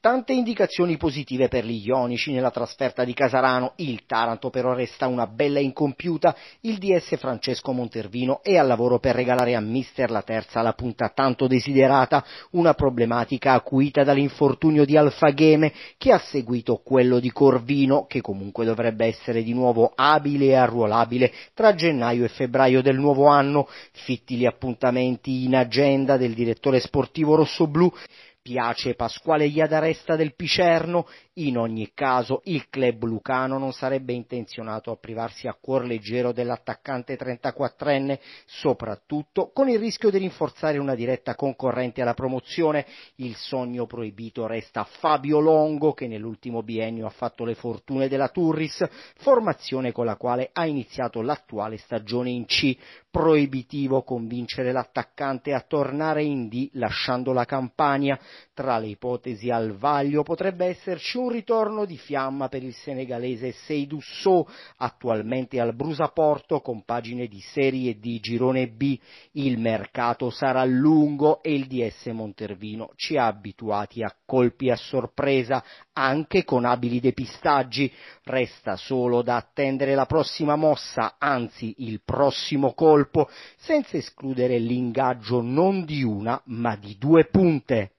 Tante indicazioni positive per gli ionici nella trasferta di Casarano, il Taranto però resta una bella incompiuta, il DS Francesco Montervino è al lavoro per regalare a Mister la terza la punta tanto desiderata, una problematica acuita dall'infortunio di Alfagheme che ha seguito quello di Corvino che comunque dovrebbe essere di nuovo abile e arruolabile tra gennaio e febbraio del nuovo anno, fitti gli appuntamenti in agenda del direttore sportivo rossoblù piace Pasquale Iadaresta del Picerno, in ogni caso il club lucano non sarebbe intenzionato a privarsi a cuor leggero dell'attaccante 34enne, soprattutto con il rischio di rinforzare una diretta concorrente alla promozione. Il sogno proibito resta Fabio Longo che nell'ultimo biennio ha fatto le fortune della Turris, formazione con la quale ha iniziato l'attuale stagione in C. Proibitivo convincere l'attaccante a tornare in D lasciando la campagna. Tra le ipotesi al vaglio potrebbe esserci un ritorno di fiamma per il senegalese Seydou So, attualmente al Brusaporto con pagine di Serie di Girone B. Il mercato sarà lungo e il DS Montervino ci ha abituati a colpi a sorpresa, anche con abili depistaggi. Resta solo da attendere la prossima mossa, anzi il prossimo colpo, senza escludere l'ingaggio non di una ma di due punte.